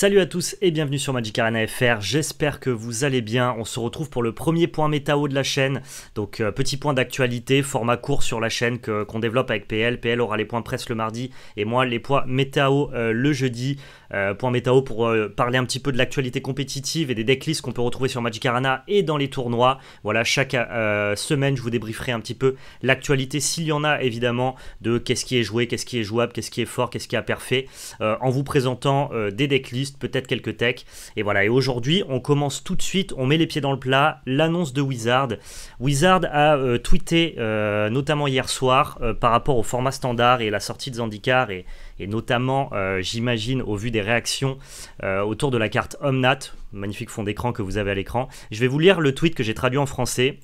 Salut à tous et bienvenue sur Magic Arena FR, j'espère que vous allez bien, on se retrouve pour le premier point métao de la chaîne, donc euh, petit point d'actualité, format court sur la chaîne qu'on développe avec PL, PL aura les points presse le mardi et moi les points métao euh, le jeudi, euh, point métao pour parler un petit peu de l'actualité compétitive et des decklists qu'on peut retrouver sur Magic Arena et dans les tournois, voilà chaque semaine je vous débrieferai un petit peu l'actualité s'il y en a évidemment de qu'est-ce qui est joué, qu'est-ce qui est jouable, qu'est-ce qui est fort, qu'est-ce qui a parfait, en vous présentant des decklists peut-être quelques techs. Et voilà, et aujourd'hui, on commence tout de suite, on met les pieds dans le plat, l'annonce de Wizard. Wizard a euh, tweeté, euh, notamment hier soir, euh, par rapport au format standard et la sortie de Zandikar, et, et notamment, j'imagine, au vu des réactions autour de la carte Omnat, magnifique fond d'écran que vous avez à l'écran. Je vais vous lire le tweet que j'ai traduit en français.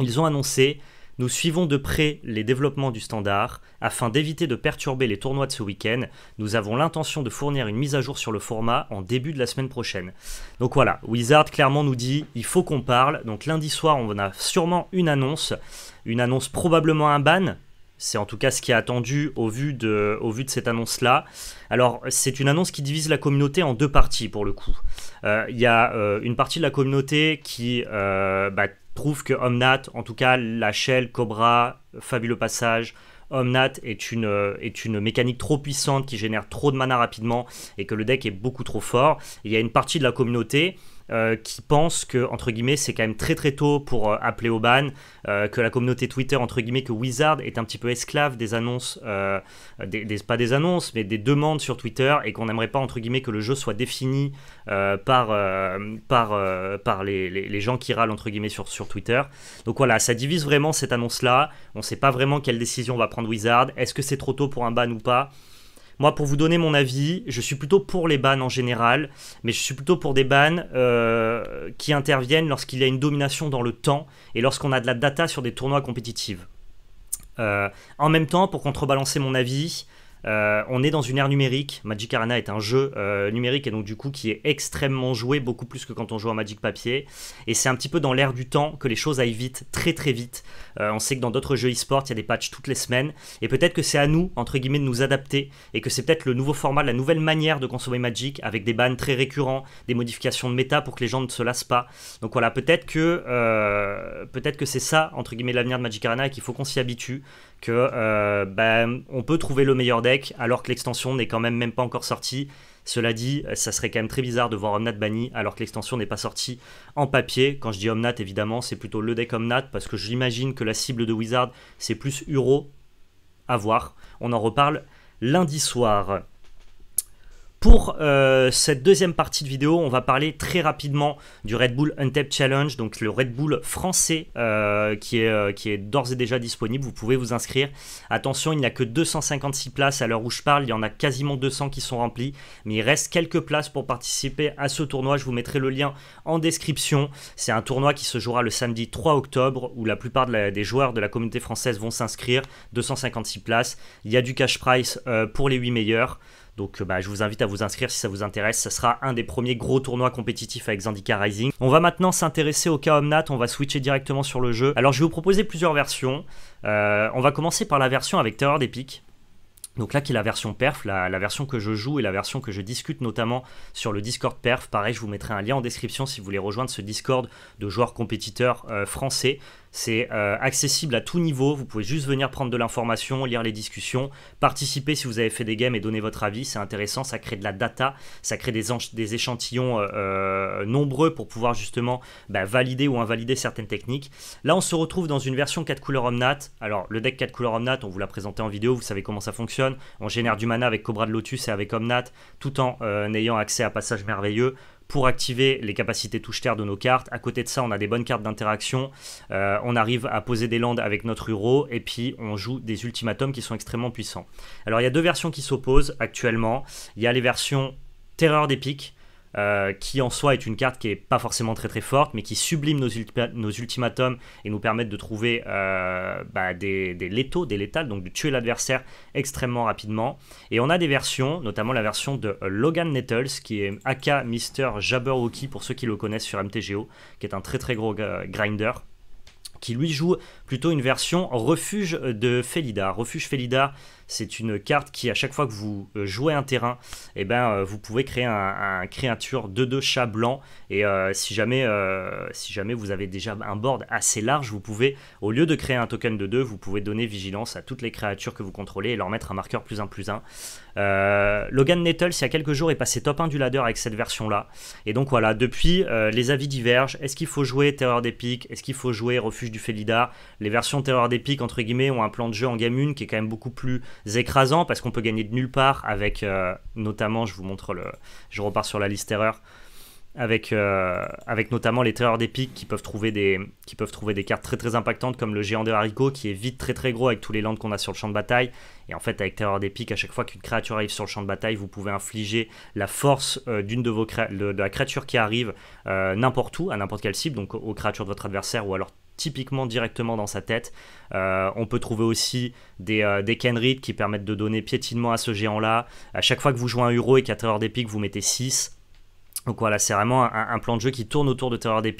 Ils ont annoncé nous suivons de près les développements du standard. Afin d'éviter de perturber les tournois de ce week-end, nous avons l'intention de fournir une mise à jour sur le format en début de la semaine prochaine. Donc voilà, Wizard clairement nous dit il faut qu'on parle. Donc lundi soir, on a sûrement une annonce. Une annonce probablement un ban, c'est en tout cas ce qui est attendu au vu de, au vu de cette annonce-là. Alors, c'est une annonce qui divise la communauté en deux parties, pour le coup. Euh, il y a euh, une partie de la communauté qui, euh, bah, trouve que Omnat, en tout cas la shell, Cobra, Fabuleux Passage, Omnat est une, euh, est une mécanique trop puissante qui génère trop de mana rapidement et que le deck est beaucoup trop fort. il y a une partie de la communauté euh, qui pensent que, entre guillemets, c'est quand même très très tôt pour euh, appeler au ban, euh, que la communauté Twitter, entre guillemets, que Wizard est un petit peu esclave des annonces, pas des annonces, mais des demandes sur Twitter, et qu'on n'aimerait pas, entre guillemets, que le jeu soit défini par, les, gens qui râlent, entre guillemets, sur, sur Twitter. Donc voilà, ça divise vraiment cette annonce-là. On ne sait pas vraiment quelle décision va prendre Wizard. Est-ce que c'est trop tôt pour un ban ou pas moi, pour vous donner mon avis, je suis plutôt pour les bannes en général, mais je suis plutôt pour des bannes euh, qui interviennent lorsqu'il y a une domination dans le temps et lorsqu'on a de la data sur des tournois compétitifs. Euh, en même temps, pour contrebalancer mon avis, euh, on est dans une ère numérique. Magic Arena est un jeu euh, numérique et donc du coup qui est extrêmement joué, beaucoup plus que quand on joue à Magic Papier. Et c'est un petit peu dans l'ère du temps que les choses aillent vite, très très vite. Euh, on sait que dans d'autres jeux e-sport, il y a des patchs toutes les semaines. Et peut-être que c'est à nous, entre guillemets, de nous adapter. Et que c'est peut-être le nouveau format, la nouvelle manière de consommer Magic avec des bans très récurrents, des modifications de méta pour que les gens ne se lassent pas. Donc voilà, peut-être que, peut-être que c'est ça, entre guillemets, l'avenir de Magic Arena et qu'il faut qu'on s'y habitue que euh, ben, on peut trouver le meilleur deck alors que l'extension n'est quand même même pas encore sortie. Cela dit, euh, ça serait quand même très bizarre de voir Omnat banni alors que l'extension n'est pas sortie en papier. Quand je dis Omnat, évidemment, c'est plutôt le deck Omnat parce que j'imagine que la cible de Wizard, c'est plus Euro À voir. On en reparle lundi soir. Pour euh, cette deuxième partie de vidéo, on va parler très rapidement du Red Bull Untapped Challenge, donc le Red Bull français euh, euh, qui est, d'ores et déjà disponible. Vous pouvez vous inscrire. Attention, il n'y a que 256 places à l'heure où je parle. Il y en a quasiment 200 qui sont remplies, mais il reste quelques places pour participer à ce tournoi. Je vous mettrai le lien en description. C'est un tournoi qui se jouera le samedi 3 octobre où la plupart des joueurs de la communauté française vont s'inscrire. 256 places. Il y a du cash price pour les 8 meilleurs. Donc euh, bah, je vous invite à vous inscrire si ça vous intéresse. Ça sera un des premiers gros tournois compétitifs avec Zandika Rising. On va maintenant s'intéresser au Kaomnat. On va switcher directement sur le jeu. Alors je vais vous proposer plusieurs versions. Euh, on va commencer par la version avec Terreur des Pics. Donc là qui est la version perf, la, version que je joue et la version que je discute notamment sur le Discord perf. Pareil, je vous mettrai un lien en description si vous voulez rejoindre ce Discord de joueurs compétiteurs euh, français. C'est euh, accessible à tout niveau. Vous pouvez juste venir prendre de l'information, lire les discussions, participer si vous avez fait des games et donner votre avis. C'est intéressant. Ça crée de la data. Ça crée des, des échantillons euh, euh, nombreux pour pouvoir justement bah, valider ou invalider certaines techniques. Là, on se retrouve dans une version 4 couleurs Omnat. Alors, le deck 4 couleurs Omnat, on vous l'a présenté en vidéo. Vous savez comment ça fonctionne. On génère du mana avec Cobra de Lotus et avec Omnat tout en ayant accès à Passage Merveilleux pour activer les capacités touche-terre de nos cartes. À côté de ça, on a des bonnes cartes d'interaction. Euh, on arrive à poser des landes avec notre Uro et puis on joue des ultimatums qui sont extrêmement puissants. Alors il y a deux versions qui s'opposent actuellement. Il y a les versions Terreur des pics euh, qui en soi est une carte qui est pas forcément très très forte, mais qui sublime nos, ultimatums et nous permet de trouver euh, bah, des, des des létales, donc de tuer l'adversaire extrêmement rapidement. Et on a des versions, notamment la version de Logan Nettles, qui est AK Mister Jabberwocky pour ceux qui le connaissent sur MTGO, qui est un très très gros euh, grinder qui lui joue plutôt une version refuge de Felida. Refuge Felida, c'est une carte qui, à chaque fois que vous euh, jouez un terrain, eh ben, euh, vous pouvez créer un, créature de deux chats blanc. Et euh, si, jamais, si jamais vous avez déjà un board assez large, vous pouvez, au lieu de créer un token de 2, vous pouvez donner vigilance à toutes les créatures que vous contrôlez et leur mettre un marqueur plus 1 plus 1. Logan Nettles, il y a quelques jours, est passé top 1 du ladder avec cette version-là. Et donc voilà, depuis, les avis divergent. Est-ce qu'il faut jouer Terreur des Pics Est-ce qu'il faut jouer Refuge du Felida Les versions Terreur des Pics, entre guillemets, ont un plan de jeu en game 1 qui est quand même beaucoup plus écrasants parce qu'on peut gagner de nulle part avec euh, notamment, je vous montre le, je repars sur la liste erreur avec, euh, avec notamment les terreurs d'épique qui peuvent trouver des qui peuvent trouver des cartes très très impactantes comme le géant de haricots qui est vite très très gros avec tous les landes qu'on a sur le champ de bataille et en fait avec terreur pics à chaque fois qu'une créature arrive sur le champ de bataille vous pouvez infliger la force euh, d'une de vos créatures de, la créature qui arrive n'importe où à n'importe quelle cible donc aux créatures de votre adversaire ou alors typiquement directement dans sa tête. Euh, on peut trouver aussi des, euh, Kenrit qui permettent de donner piétinement à ce géant-là. À chaque fois que vous jouez un euro et qu'à Terreur des vous mettez 6. Donc voilà, c'est vraiment un, plan de jeu qui tourne autour de Terreur des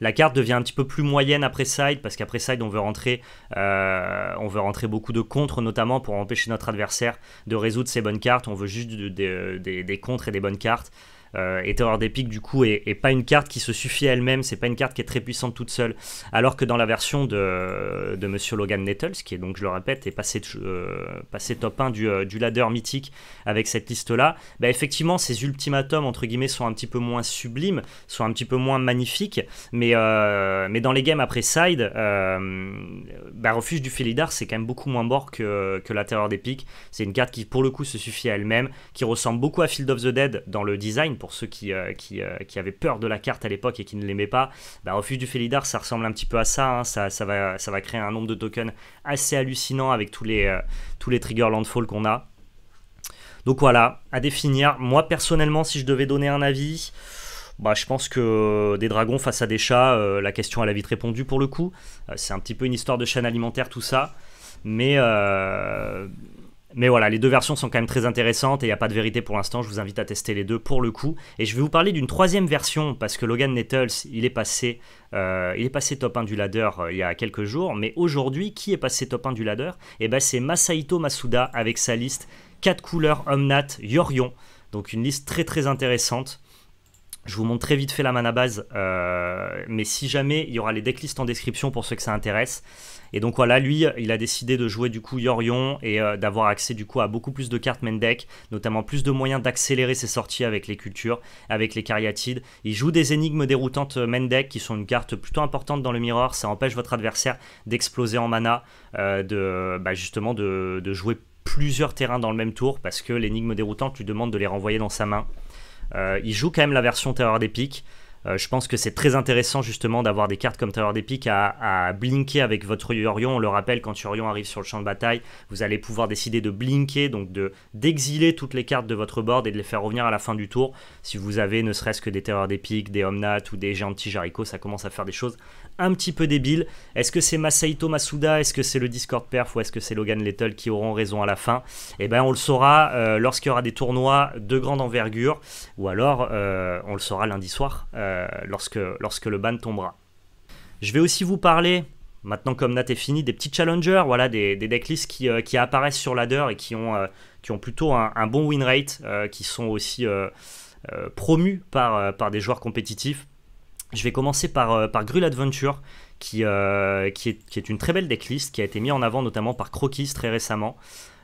La carte devient un petit peu plus moyenne après Side, parce qu'après Side, on veut, rentrer, euh, on veut rentrer beaucoup de contres, notamment pour empêcher notre adversaire de résoudre ses bonnes cartes. On veut juste des, des, des contres et des bonnes cartes. Euh, et Terreur d'Epic, du coup, est, pas une carte qui se suffit à elle-même, c'est pas une carte qui est très puissante toute seule. Alors que dans la version de, Monsieur Logan Nettles, qui est donc, je le répète, est passé, euh, top 1 euh, du, ladder mythique avec cette liste-là, bah, effectivement, ces ultimatums, entre guillemets, sont un petit peu moins sublimes, sont un petit peu moins magnifiques, mais, mais dans les games après side, bah, Refuge du Felidar c'est quand même beaucoup moins mort que, que la Terreur d'Epic. C'est une carte qui, pour le coup, se suffit à elle-même, qui ressemble beaucoup à Field of the Dead dans le design pour ceux qui, euh, euh, qui, avaient peur de la carte à l'époque et qui ne l'aimaient pas, bah, Refuge du Félidar, ça ressemble un petit peu à ça, hein. ça, va, ça va créer un nombre de tokens assez hallucinant avec tous les, euh, tous les triggers landfall qu'on a. Donc voilà, à définir. Moi personnellement, si je devais donner un avis, bah, je pense que des dragons face à des chats, la question elle a vite répondu pour le coup. c'est un petit peu une histoire de chaîne alimentaire tout ça. Mais mais voilà, les deux versions sont quand même très intéressantes et il n'y a pas de vérité pour l'instant. Je vous invite à tester les deux pour le coup. Et je vais vous parler d'une troisième version parce que Logan Nettles, il est passé, euh, il est passé top 1 du ladder euh, il y a quelques jours. Mais aujourd'hui, qui est passé top 1 du ladder Et eh ben c'est Masaito Masuda avec sa liste 4 couleurs Omnat Yorion. Donc une liste très très intéressante. Je vous montre très vite fait la mana base, euh, mais si jamais, il y aura les decklists en description pour ceux que ça intéresse. Et donc voilà, lui, il a décidé de jouer du coup Yorion et euh, d'avoir accès du coup à beaucoup plus de cartes main notamment plus de moyens d'accélérer ses sorties avec les cultures, avec les cariatides. Il joue des énigmes déroutantes euh, main qui sont une carte plutôt importante dans le mirror, ça empêche votre adversaire d'exploser en mana, de, bah, justement de jouer plusieurs terrains dans le même tour parce que l'énigme déroutante lui demande de les renvoyer dans sa main. Euh, il joue quand même la version Terreur des Pics. Euh, je pense que c'est très intéressant justement d'avoir des cartes comme Terreur des à, blinker avec votre Yorion. On le rappelle, quand Yorion arrive sur le champ de bataille, vous allez pouvoir décider de blinker, donc d'exiler toutes les cartes de votre board et de les faire revenir à la fin du tour. Si vous avez ne serait-ce que des Terreurs des des Omnat ou des Géants de ça commence à faire des choses un petit peu débile. Est-ce que c'est Masaito Masuda Est-ce que c'est le Discord Perf ou est-ce que c'est Logan Little qui auront raison à la fin Eh bien, on le saura euh, lorsqu'il y aura des tournois de grande envergure ou alors euh, on le saura lundi soir euh, lorsque, lorsque le ban tombera. Je vais aussi vous parler maintenant comme Nat est fini, des petits challengers, voilà, des, decklists qui, apparaissent sur ladder et qui ont, qui ont plutôt un, bon win rate, qui sont aussi promus par des joueurs compétitifs. Je vais commencer par, euh, par Adventure, euh, qui, est, qui, est, une très belle decklist qui a été mise en avant notamment par Croquis très récemment.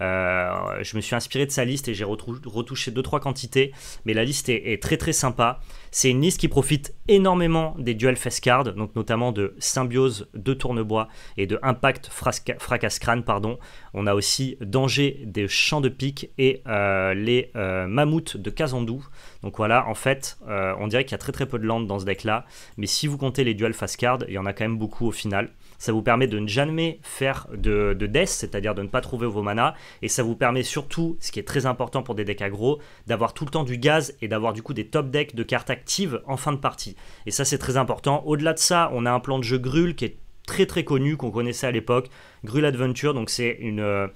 Euh, je me suis inspiré de sa liste et j'ai retouché 2-3 quantités, mais la liste est, très très sympa. C'est une liste qui profite énormément des duels face card, donc notamment de Symbiose de Tournebois et de Impact Fracas Crâne. Pardon. On a aussi Danger des Champs de Pique et euh, les euh, Mammouths de Kazandou. Donc voilà, en fait, on dirait qu'il y a très très peu de land dans ce deck là, mais si vous comptez les duels face card, il y en a quand même beaucoup au final ça vous permet de ne jamais faire de, de death, c'est-à-dire de ne pas trouver vos manas, et ça vous permet surtout, ce qui est très important pour des decks aggro, d'avoir tout le temps du gaz et d'avoir du coup des top decks de cartes actives en fin de partie. Et ça c'est très important. Au-delà de ça, on a un plan de jeu grul qui est très très connu qu'on connaissait à l'époque, Gruul Adventure. Donc c'est une, euh,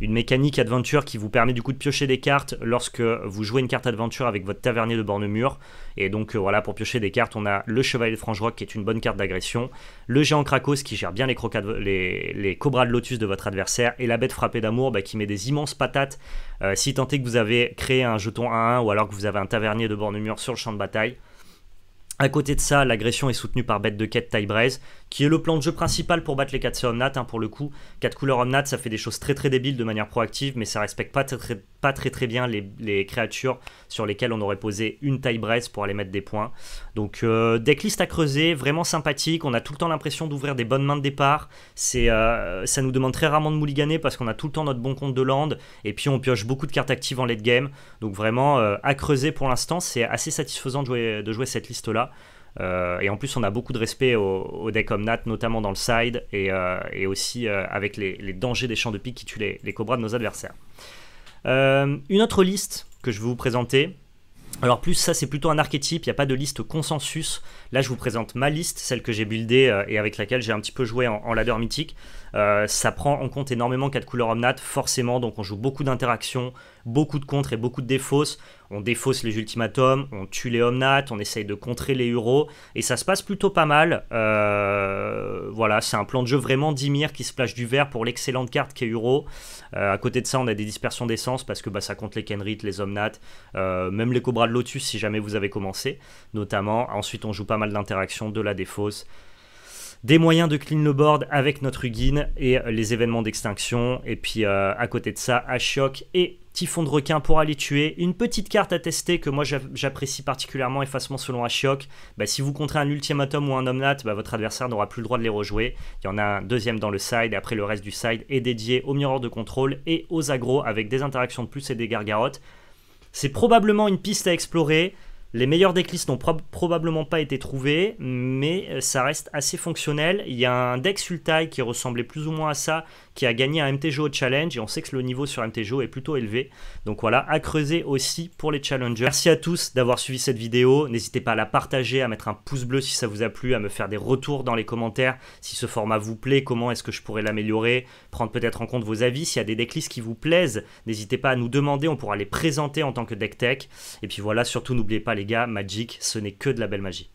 une mécanique adventure qui vous permet du coup de piocher des cartes lorsque vous jouez une carte adventure avec votre tavernier de borne-mur. Et donc euh, voilà, pour piocher des cartes, on a le Chevalier de frange qui est une bonne carte d'agression, le Géant Krakos qui gère bien les, les, Cobras de Lotus de votre adversaire, et la Bête Frappée d'Amour bah, qui met des immenses patates euh, si tant est que vous avez créé un jeton 1-1 ou alors que vous avez un tavernier de borne-mur sur le champ de bataille. À côté de ça, l'agression est soutenue par Bête de Quête Taille qui est le plan de jeu principal pour battre les 4 Omnat, hein, pour le coup. 4 couleurs Omnat, ça fait des choses très très débiles de manière proactive, mais ça respecte pas très très, pas très, très bien les, créatures sur lesquelles on aurait posé une taille braise pour aller mettre des points. Donc, euh, decklist à creuser, vraiment sympathique. On a tout le temps l'impression d'ouvrir des bonnes mains de départ. Euh, ça nous demande très rarement de mouliganer parce qu'on a tout le temps notre bon compte de land, et puis on pioche beaucoup de cartes actives en late game. Donc, vraiment euh, à creuser pour l'instant, c'est assez satisfaisant de jouer, de jouer cette liste là. Euh, et en plus, on a beaucoup de respect au deck Omnat, notamment dans le side, et, euh, aussi euh, avec les, dangers des champs de pique qui tuent les, cobras de nos adversaires. une autre liste que je vais vous présenter. Alors plus ça c'est plutôt un archétype, il n'y a pas de liste consensus. Là je vous présente ma liste, celle que j'ai buildée et avec laquelle j'ai un petit peu joué en, en ladder mythique. ça prend en compte énormément 4 couleurs omnat, forcément, donc on joue beaucoup d'interactions, beaucoup de contre et beaucoup de défausses. On défausse les ultimatums, on tue les omnats, on essaye de contrer les euros, et ça se passe plutôt pas mal. Euh, voilà, c'est un plan de jeu vraiment d'Imir qui se plage du vert pour l'excellente carte qui est euro. Euh, à côté de ça, on a des dispersions d'essence parce que bah, ça compte les Kenrit, les omnats, euh, même les Cobras de Lotus si jamais vous avez commencé, notamment. Ensuite, on joue pas mal d'interactions, de la défausse des moyens de clean le board avec notre Ugin et les événements d'extinction. Et puis à côté de ça, Ashok et petit de requin pour aller tuer, une petite carte à tester que moi j'apprécie particulièrement, effacement selon Ashiok. Bah, si vous contrez un ultimatum ou un omnat, bah, votre adversaire n'aura plus le droit de les rejouer. Il y en a un deuxième dans le side, et après le reste du side est dédié aux miroir de contrôle et aux agros avec des interactions de plus et des gargarottes. C'est probablement une piste à explorer. Les meilleurs decklists n'ont probablement pas été trouvés, mais euh, ça reste assez fonctionnel. Il y a un deck Sultai qui ressemblait plus ou moins à ça, qui a gagné un MTGO challenge, et on sait que le niveau sur MTGO est plutôt élevé. Donc voilà, à creuser aussi pour les challengers. Merci à tous d'avoir suivi cette vidéo. N'hésitez pas à la partager, à mettre un pouce bleu si ça vous a plu, à me faire des retours dans les commentaires si ce format vous plaît, comment est-ce que je pourrais l'améliorer, prendre peut-être en compte vos avis. S'il y a des decklists qui vous plaisent, n'hésitez pas à nous demander, on pourra les présenter en tant que deck tech. Et puis voilà, surtout n'oubliez pas les gars, Magic, ce n'est que de la belle magie.